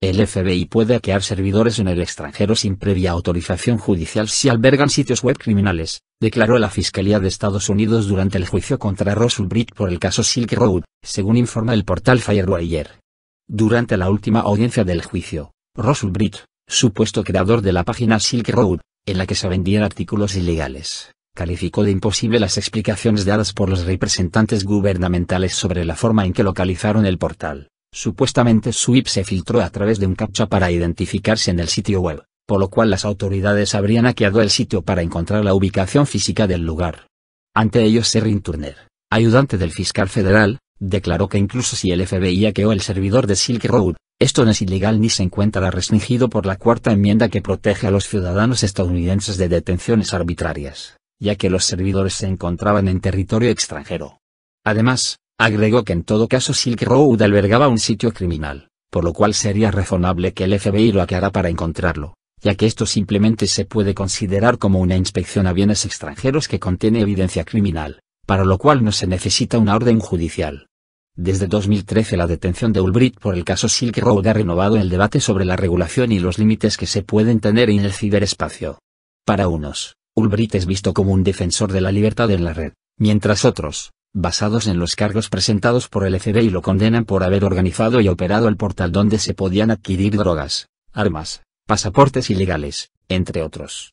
El FBI puede hackear servidores en el extranjero sin previa autorización judicial si albergan sitios web criminales, declaró la Fiscalía de Estados Unidos durante el juicio contra Russell Britt por el caso Silk Road, según informa el portal Firewire. Durante la última audiencia del juicio, Russell Britt, supuesto creador de la página Silk Road, en la que se vendían artículos ilegales, calificó de imposible las explicaciones dadas por los representantes gubernamentales sobre la forma en que localizaron el portal. Supuestamente IP se filtró a través de un captcha para identificarse en el sitio web, por lo cual las autoridades habrían hackeado el sitio para encontrar la ubicación física del lugar. Ante ellos Serrin Turner, ayudante del fiscal federal, declaró que incluso si el FBI hackeó el servidor de Silk Road, esto no es ilegal ni se encuentra restringido por la cuarta enmienda que protege a los ciudadanos estadounidenses de detenciones arbitrarias, ya que los servidores se encontraban en territorio extranjero. Además, Agregó que en todo caso Silk Road albergaba un sitio criminal, por lo cual sería razonable que el FBI lo aclara para encontrarlo, ya que esto simplemente se puede considerar como una inspección a bienes extranjeros que contiene evidencia criminal, para lo cual no se necesita una orden judicial. Desde 2013 la detención de Ulbricht por el caso Silk Road ha renovado el debate sobre la regulación y los límites que se pueden tener en el ciberespacio. Para unos, Ulbricht es visto como un defensor de la libertad en la red, mientras otros, basados en los cargos presentados por el FBI lo condenan por haber organizado y operado el portal donde se podían adquirir drogas, armas, pasaportes ilegales, entre otros.